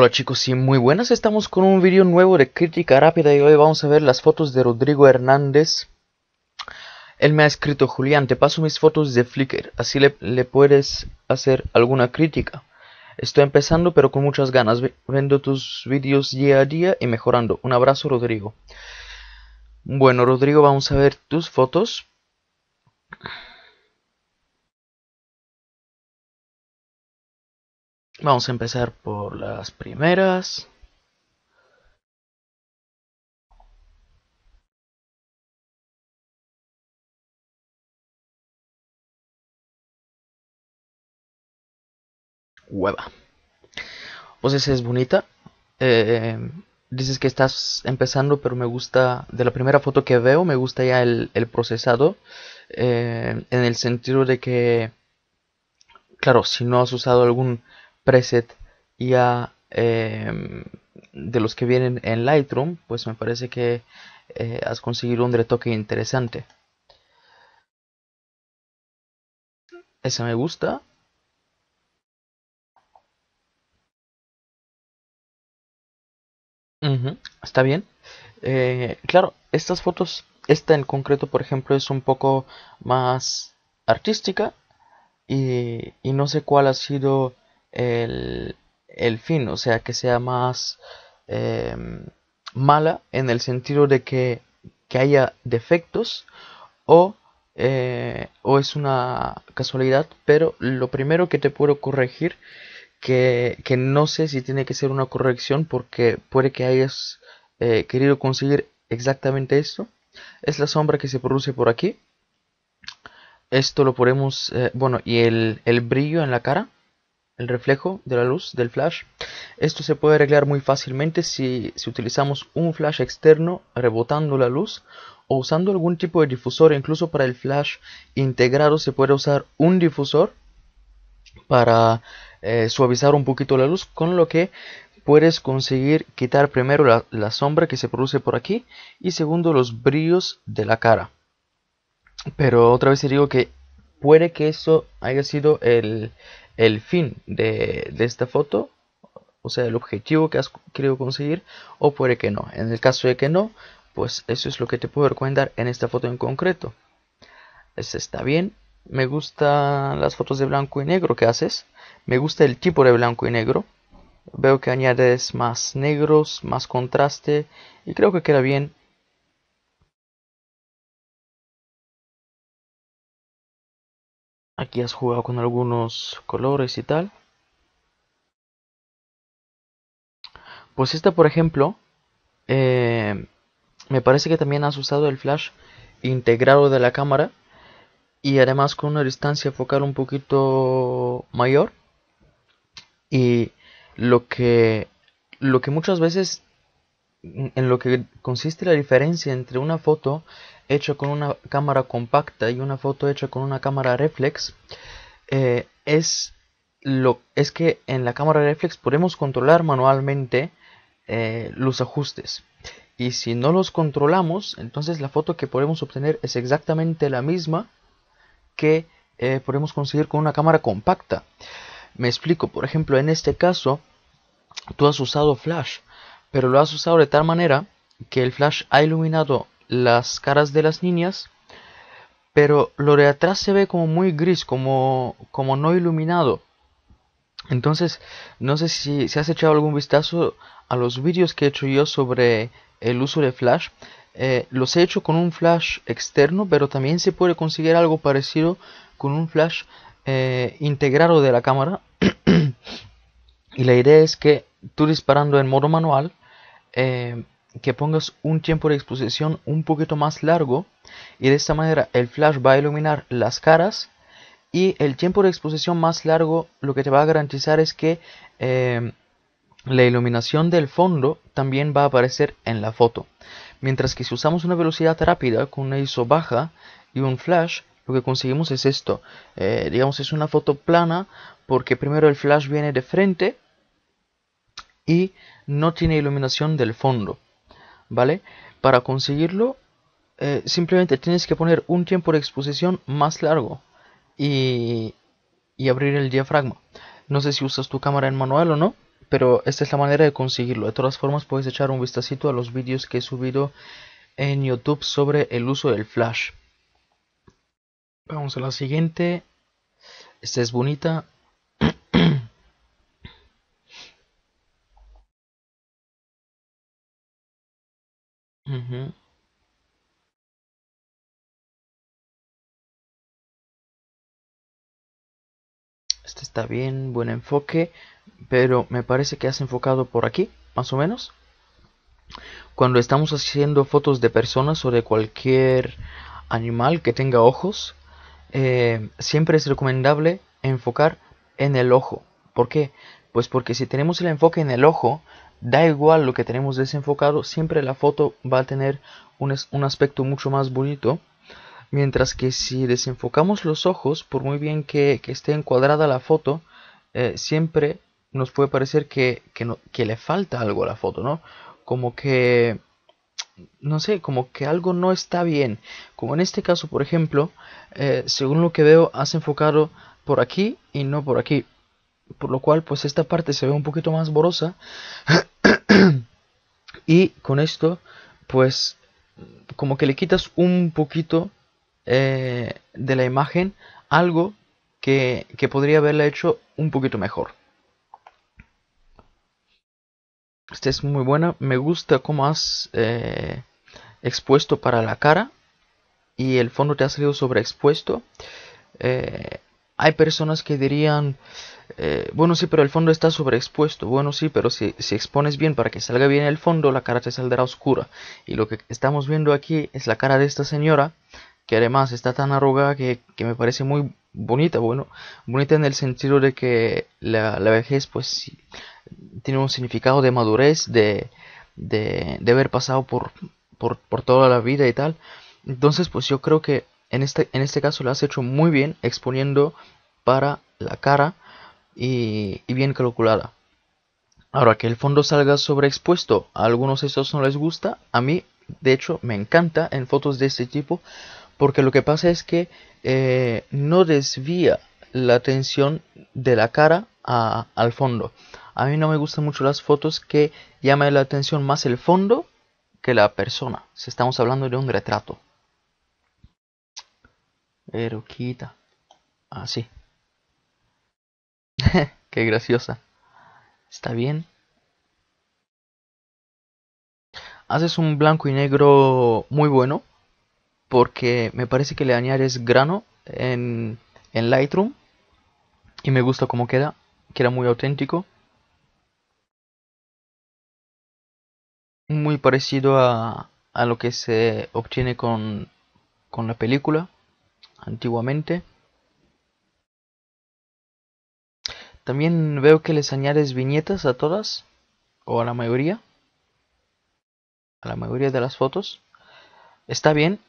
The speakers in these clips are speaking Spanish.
Hola chicos y muy buenas, estamos con un video nuevo de crítica rápida y hoy vamos a ver las fotos de Rodrigo Hernández Él me ha escrito, Julián, te paso mis fotos de Flickr, así le, puedes hacer alguna crítica Estoy empezando pero con muchas ganas, vendo tus vídeos día a día y mejorando Un abrazo Rodrigo Bueno Rodrigo, vamos a ver tus fotos Vamos a empezar por las primeras. Hueva. Pues esa es bonita. Eh, dices que estás empezando, pero me gusta, de la primera foto que veo, me gusta ya el, el procesado, eh, en el sentido de que, claro, si no has usado algún preset y a em, de los que vienen en Lightroom, pues me parece que eh, has conseguido un retoque interesante. Esa me gusta. está bien. Eh, claro, estas fotos, esta en concreto, por ejemplo, es un poco más artística y no sé cuál ha sido el, fin, o sea, que sea más em, mala en el sentido de que, que haya defectos o, eh, o es una casualidad, pero lo primero que te puedo corregir, que, no sé si tiene que ser una corrección porque puede que hayas eh, querido conseguir exactamente esto, es la sombra que se produce por aquí. Esto lo ponemos, eh, bueno, y el brillo en la cara el reflejo de la luz del flash. Esto se puede arreglar muy fácilmente si, utilizamos un flash externo rebotando la luz o usando algún tipo de difusor. Incluso para el flash integrado se puede usar un difusor para eh, suavizar un poquito la luz con lo que puedes conseguir quitar primero la, la sombra que se produce por aquí y segundo los brillos de la cara. Pero otra vez te digo que puede que eso haya sido el, el fin de, esta foto, o sea, el objetivo que has querido conseguir, o puede que no. En el caso de que no, pues eso es lo que te puedo recomendar en esta foto en concreto. es está bien, me gustan las fotos de blanco y negro que haces, me gusta el tipo de blanco y negro, veo que añades más negros, más contraste, y creo que queda bien Aquí has jugado con algunos colores y tal. Pues esta, por ejemplo, eh, me parece que también has usado el flash integrado de la cámara y además con una distancia focal un poquito mayor. Y lo que, lo que muchas veces, en lo que consiste la diferencia entre una foto hecho con una cámara compacta y una foto hecha con una cámara reflex eh, es lo es que en la cámara reflex podemos controlar manualmente eh, los ajustes y si no los controlamos entonces la foto que podemos obtener es exactamente la misma que eh, podemos conseguir con una cámara compacta me explico por ejemplo en este caso tú has usado flash pero lo has usado de tal manera que el flash ha iluminado las caras de las niñas, pero lo de atrás se ve como muy gris, como, como no iluminado. Entonces, no sé si, se has echado algún vistazo a los vídeos que he hecho yo sobre el uso de flash. Eh, los he hecho con un flash externo, pero también se puede conseguir algo parecido con un flash eh, integrado de la cámara. y la idea es que tú disparando en modo manual, eh, que pongas un tiempo de exposición un poquito más largo y de esta manera el flash va a iluminar las caras y el tiempo de exposición más largo lo que te va a garantizar es que eh, la iluminación del fondo también va a aparecer en la foto. Mientras que si usamos una velocidad rápida con una ISO baja y un flash, lo que conseguimos es esto. Eh, digamos, es una foto plana porque primero el flash viene de frente y no tiene iluminación del fondo. ¿vale? Para conseguirlo, eh, simplemente tienes que poner un tiempo de exposición más largo y, y abrir el diafragma. No sé si usas tu cámara en manual o no, pero esta es la manera de conseguirlo. De todas formas, puedes echar un vistacito a los vídeos que he subido en YouTube sobre el uso del flash. Vamos a la siguiente. Esta es bonita. Este está bien, buen enfoque, pero me parece que has enfocado por aquí, más o menos. Cuando estamos haciendo fotos de personas o de cualquier animal que tenga ojos, eh, siempre es recomendable enfocar en el ojo. ¿Por qué? Pues porque si tenemos el enfoque en el ojo, Da igual lo que tenemos desenfocado, siempre la foto va a tener un, aspecto mucho más bonito. Mientras que si desenfocamos los ojos, por muy bien que, esté encuadrada la foto, eh, siempre nos puede parecer que, le falta algo a la foto, ¿no? Como que, no sé, como que algo no está bien. Como en este caso, por ejemplo, eh, según lo que veo, has enfocado por aquí y no por aquí por lo cual pues esta parte se ve un poquito más borrosa y con esto pues como que le quitas un poquito eh, de la imagen algo que, podría haberla hecho un poquito mejor esta es muy buena me gusta cómo has eh, expuesto para la cara y el fondo te ha salido sobreexpuesto eh, hay personas que dirían eh, bueno, sí, pero el fondo está sobreexpuesto. Bueno, sí, pero si, expones bien para que salga bien el fondo, la cara te saldrá oscura. Y lo que estamos viendo aquí es la cara de esta señora, que además está tan arrugada que, me parece muy bonita. Bueno, bonita en el sentido de que la, vejez, pues, tiene un significado de madurez, de, de, haber pasado por, toda la vida y tal. Entonces, pues yo creo que en este, en este caso lo has hecho muy bien exponiendo para la cara y, bien calculada. Ahora que el fondo salga sobreexpuesto, a algunos eso no les gusta, a mí de hecho me encanta en fotos de este tipo porque lo que pasa es que eh, no desvía la atención de la cara al fondo. A mí no me gustan mucho las fotos que llama la atención más el fondo que la persona. Si estamos hablando de un retrato. Pero quita. Así. Ah, graciosa. Está bien. Haces un blanco y negro muy bueno. Porque me parece que le añades grano en, en Lightroom. Y me gusta cómo queda. Queda muy auténtico. Muy parecido a, a lo que se obtiene con, con la película antiguamente. También veo que les añades viñetas a todas, o a la mayoría, a la mayoría de las fotos. Está bien,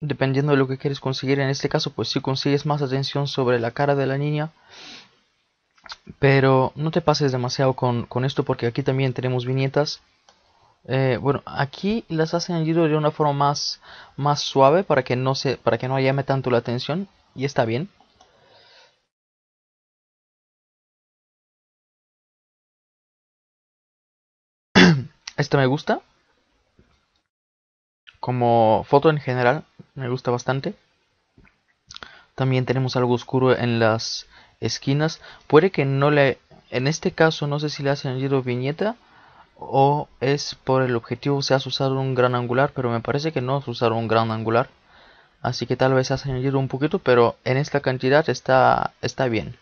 dependiendo de lo que quieres conseguir. En este caso, pues si consigues más atención sobre la cara de la niña. Pero no te pases demasiado con, esto porque aquí también tenemos viñetas. Eh, bueno, aquí las has añadido de una forma más, más suave para que, no se, para que no llame tanto la atención. Y está bien. Esta me gusta. Como foto en general, me gusta bastante. También tenemos algo oscuro en las esquinas. Puede que no le... En este caso no sé si le has añadido viñeta o es por el objetivo se has usado un gran angular, pero me parece que no has usado un gran angular. Así que tal vez has añadido un poquito, pero en esta cantidad está, está bien.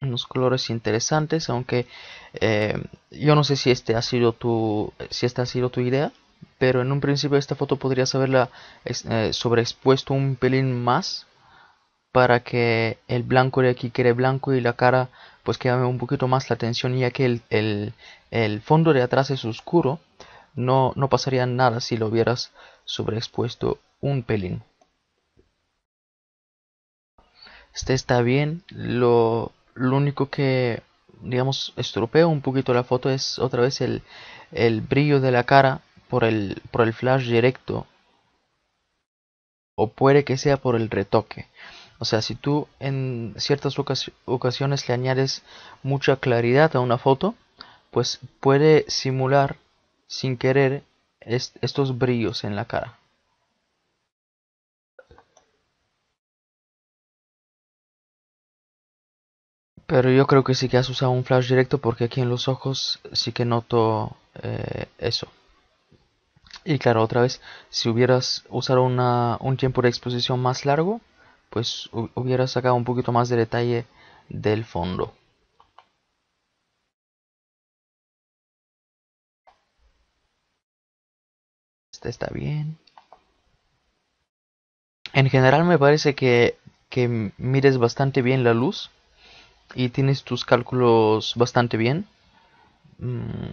unos colores interesantes, aunque eh, yo no sé si este ha sido tu si esta ha sido tu idea, pero en un principio esta foto podrías haberla eh, sobreexpuesto un pelín más para que el blanco de aquí quede blanco y la cara pues que un poquito más la atención ya que el, el, fondo de atrás es oscuro no, no pasaría nada si lo hubieras sobreexpuesto un pelín este está bien lo lo único que, digamos, estropea un poquito la foto es otra vez el, brillo de la cara por el, flash directo. O puede que sea por el retoque. O sea, si tú en ciertas ocasiones le añades mucha claridad a una foto, pues puede simular sin querer estos brillos en la cara. Pero yo creo que sí que has usado un flash directo porque aquí en los ojos sí que noto eh, eso. Y claro, otra vez, si hubieras usado un tiempo de exposición más largo, pues hubieras sacado un poquito más de detalle del fondo. Este está bien. En general me parece que mires bastante bien la luz y tienes tus cálculos bastante bien. Mm,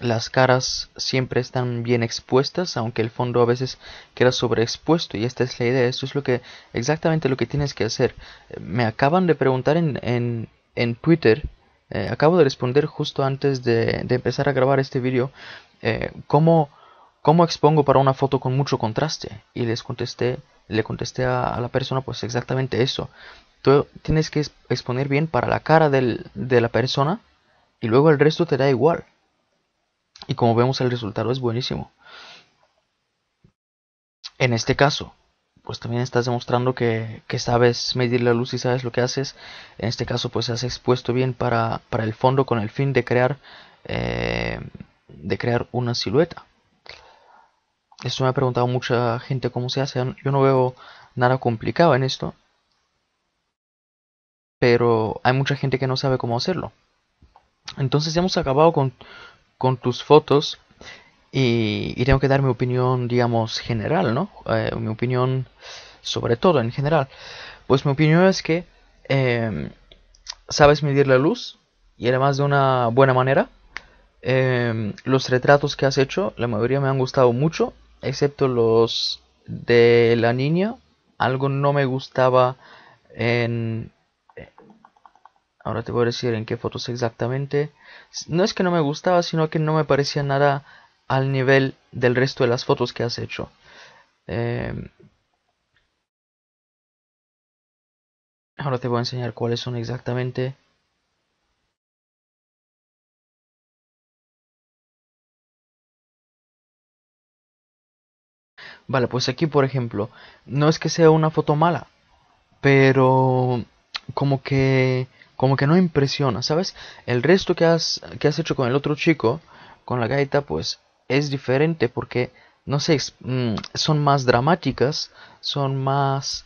las caras siempre están bien expuestas, aunque el fondo a veces queda sobreexpuesto y esta es la idea, esto es lo que exactamente lo que tienes que hacer. Me acaban de preguntar en, en, en Twitter, eh, acabo de responder justo antes de, empezar a grabar este vídeo, eh, ¿cómo, ¿cómo expongo para una foto con mucho contraste? Y les contesté, le contesté a la persona pues exactamente eso. Tú tienes que exponer bien para la cara del, de la persona y luego el resto te da igual. Y como vemos el resultado es buenísimo. En este caso, pues también estás demostrando que, sabes medir la luz y sabes lo que haces. En este caso, pues has expuesto bien para, el fondo con el fin de crear, eh, de crear una silueta. Esto me ha preguntado mucha gente cómo se hace. Yo no veo nada complicado en esto pero hay mucha gente que no sabe cómo hacerlo. Entonces hemos acabado con, tus fotos y, tengo que dar mi opinión, digamos, general, ¿no? Eh, mi opinión sobre todo en general. Pues mi opinión es que em, sabes medir la luz y además de una buena manera. Em, los retratos que has hecho, la mayoría me han gustado mucho, excepto los de la niña. Algo no me gustaba en, Ahora te voy a decir en qué fotos exactamente. No es que no me gustaba, sino que no me parecía nada al nivel del resto de las fotos que has hecho. Em, ahora te voy a enseñar cuáles son exactamente. Vale, pues aquí por ejemplo, no es que sea una foto mala, pero como que como que no impresiona, ¿sabes? El resto que has, que has hecho con el otro chico, con la gaita, pues es diferente porque, no sé, mm, son más dramáticas, son más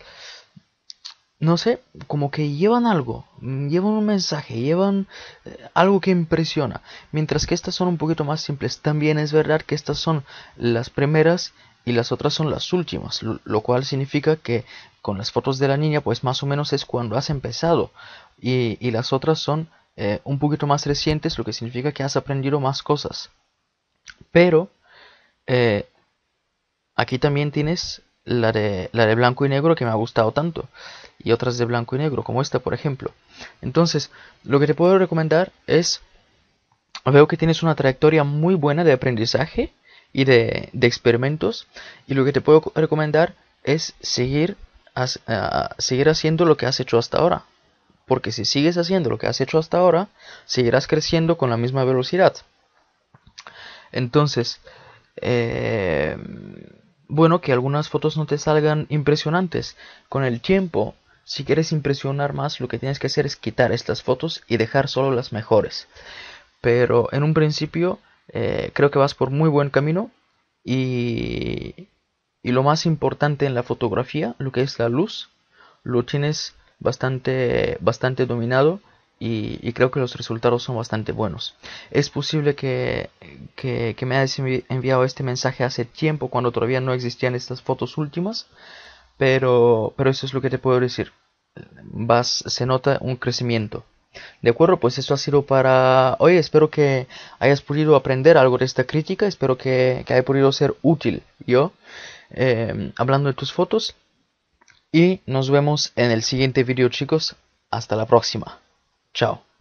no sé, como que llevan algo, llevan un mensaje, llevan eh, algo que impresiona. Mientras que estas son un poquito más simples. También es verdad que estas son las primeras y las otras son las últimas, lo cual significa que con las fotos de la niña pues más o menos es cuando has empezado y, y las otras son eh, un poquito más recientes, lo que significa que has aprendido más cosas. Pero eh, aquí también tienes la la de blanco y negro que me ha gustado tanto y otras de blanco y negro, como esta por ejemplo. Entonces, lo que te puedo recomendar es, veo que tienes una trayectoria muy buena de aprendizaje y de, experimentos, y lo que te puedo recomendar es seguir, ah, seguir haciendo lo que has hecho hasta ahora. Porque si sigues haciendo lo que has hecho hasta ahora, seguirás creciendo con la misma velocidad. Entonces, eh, bueno, que algunas fotos no te salgan impresionantes. Con el tiempo si quieres impresionar más, lo que tienes que hacer es quitar estas fotos y dejar solo las mejores. Pero en un principio eh, creo que vas por muy buen camino y, y lo más importante en la fotografía, lo que es la luz, lo tienes bastante, bastante dominado. Y, creo que los resultados son bastante buenos. Es posible que, que, que, me hayas enviado este mensaje hace tiempo cuando todavía no existían estas fotos últimas, pero, pero eso es lo que te puedo decir. Vas, se nota un crecimiento. De acuerdo, pues esto ha sido para hoy. Espero que hayas podido aprender algo de esta crítica. Espero que, haya podido ser útil yo em, hablando de tus fotos. Y nos vemos en el siguiente video, chicos. Hasta la próxima. Chao.